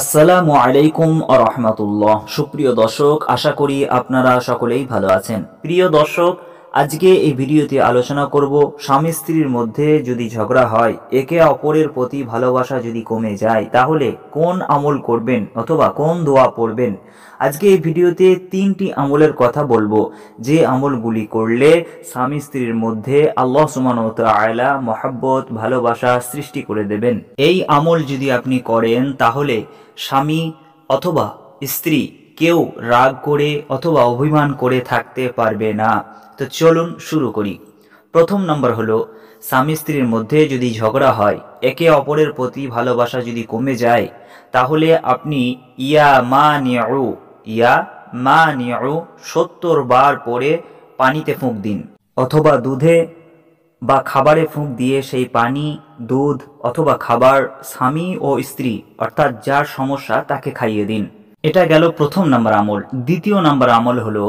আসসালামু আলাইকুম রহমতুল্লাহ সুপ্রিয় দর্শক আশা করি আপনারা সকলেই ভালো আছেন প্রিয় দর্শক আজকে এই ভিডিওতে আলোচনা করব স্বামী স্ত্রীর মধ্যে যদি ঝগড়া হয় একে অপরের প্রতি ভালোবাসা যদি কমে যায় তাহলে কোন আমল করবেন অথবা কোন দোয়া পড়বেন আজকে এই ভিডিওতে তিনটি আমলের কথা বলবো যে আমলগুলি করলে স্বামী স্ত্রীর মধ্যে আল্লাহ সুমানত আয়লা মহাব্বত ভালোবাসা সৃষ্টি করে দেবেন এই আমল যদি আপনি করেন তাহলে স্বামী অথবা স্ত্রী কেউ রাগ করে অথবা অভিমান করে থাকতে পারবে না তো চলুন শুরু করি প্রথম নম্বর হলো স্বামী স্ত্রীর মধ্যে যদি ঝগড়া হয় একে অপরের প্রতি ভালোবাসা যদি কমে যায় তাহলে আপনি ইয়া মা নিয়ারু ইয়া মা নিয়ারু সত্তর বার পরে পানিতে ফুঁক দিন অথবা দুধে বা খাবারে ফুঁক দিয়ে সেই পানি দুধ অথবা খাবার স্বামী ও স্ত্রী অর্থাৎ যার সমস্যা তাকে খাইয়ে দিন এটা গেল প্রথম নাম্বার আমল দ্বিতীয় নাম্বার আমল হলো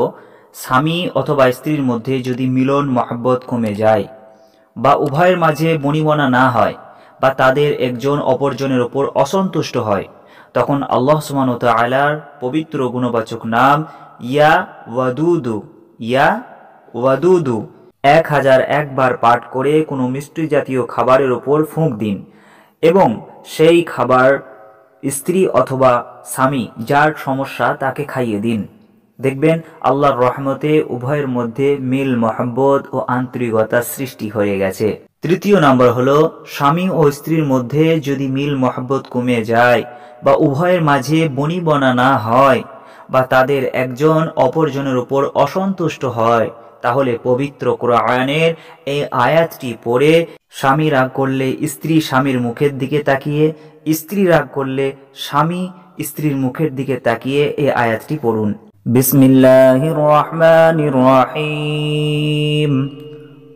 স্বামী অথবা স্ত্রীর মধ্যে যদি মিলন মহাব্বত কমে যায় বা উভয়ের মাঝে বনিবনা না হয় বা তাদের একজন অপরজনের ওপর অসন্তুষ্ট হয় তখন আল্লাহ সুমান আলার পবিত্র গুণবাচক নাম ইয়া ওয়াদুদু ইয়া ওয়াদুদু এক হাজার একবার পাঠ করে কোনো মিষ্টি জাতীয় খাবারের ওপর ফুঁক দিন এবং সেই খাবার স্ত্রী অথবা স্বামী যার সমস্যা তাকে খাইয়ে দিন দেখবেন আল্লাহর রহমতে উভয়ের মধ্যে মিল মহাব্বত ও আন্তরিকতা সৃষ্টি হয়ে গেছে তৃতীয় নম্বর হলো স্বামী ও স্ত্রীর মধ্যে যদি মিল মহাব্বত কমে যায় বা উভয়ের মাঝে বনিবনা না হয় বা তাদের একজন অপরজনের উপর অসন্তুষ্ট হয় তাহলে পবিত্র কোরআনের এই আয়াতটি পড়ে স্বামী রাগ করলে স্ত্রী স্বামীর মুখের দিকে তাকিয়ে স্ত্রী রাগ করলে স্বামী স্ত্রীর মুখের দিকে তাকিয়ে এই আয়াতটি পড়ুন বিসমিল্লাহ রহমান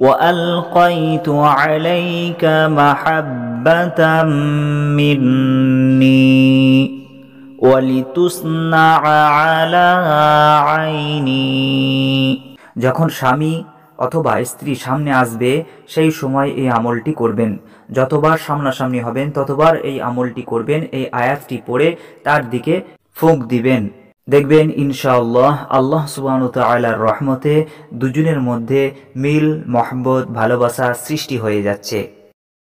وألقيت عليك محبة مني ولتصنع على عيني যখন স্বামী অথবা স্ত্রী সামনে আসবে সেই সময় এই আমলটি করবেন যতবার সামনাসামনি হবেন ততবার এই আমলটি করবেন এই আয়াতটি পড়ে তার দিকে ফুঁক দিবেন দেখবেন ইনশাআল্লাহ আল্লাহ সুবাহতালার রহমতে দুজনের মধ্যে মিল মহব্বত ভালোবাসা সৃষ্টি হয়ে যাচ্ছে